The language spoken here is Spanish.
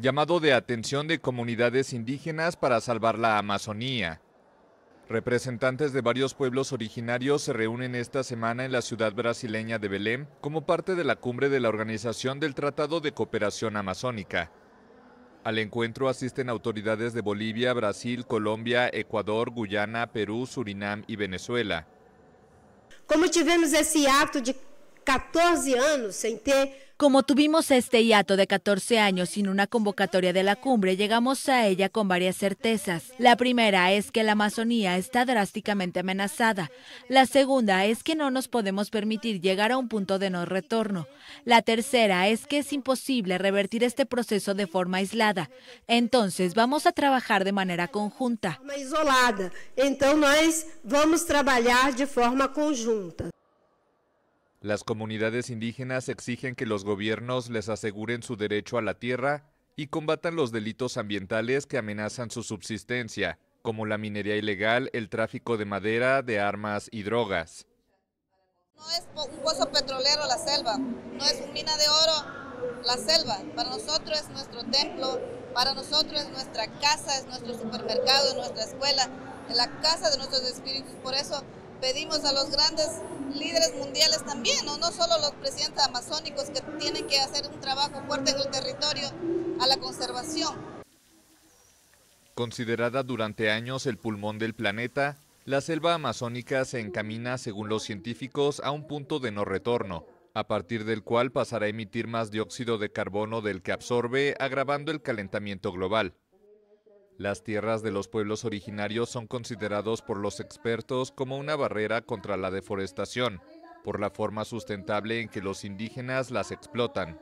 Llamado de atención de comunidades indígenas para salvar la Amazonía. Representantes de varios pueblos originarios se reúnen esta semana en la ciudad brasileña de Belém como parte de la cumbre de la Organización del Tratado de Cooperación Amazónica. Al encuentro asisten autoridades de Bolivia, Brasil, Colombia, Ecuador, Guyana, Perú, Surinam y Venezuela. Como de 14 años sin como tuvimos este hiato de 14 años sin una convocatoria de la cumbre, llegamos a ella con varias certezas. La primera es que la Amazonía está drásticamente amenazada. La segunda es que no nos podemos permitir llegar a un punto de no retorno. La tercera es que es imposible revertir este proceso de forma aislada. Entonces vamos a trabajar de manera conjunta. Entonces, vamos a trabajar de forma conjunta. Las comunidades indígenas exigen que los gobiernos les aseguren su derecho a la tierra y combatan los delitos ambientales que amenazan su subsistencia, como la minería ilegal, el tráfico de madera, de armas y drogas. No es un pozo petrolero la selva, no es una mina de oro la selva, para nosotros es nuestro templo, para nosotros es nuestra casa, es nuestro supermercado, es nuestra escuela, es la casa de nuestros espíritus. Por eso pedimos a los grandes líderes mundiales también, ¿no? no solo los presidentes amazónicos que tienen que hacer un trabajo fuerte en el territorio, a la conservación. Considerada durante años el pulmón del planeta, la selva amazónica se encamina, según los científicos, a un punto de no retorno a partir del cual pasará a emitir más dióxido de carbono del que absorbe, agravando el calentamiento global. Las tierras de los pueblos originarios son considerados por los expertos como una barrera contra la deforestación, por la forma sustentable en que los indígenas las explotan.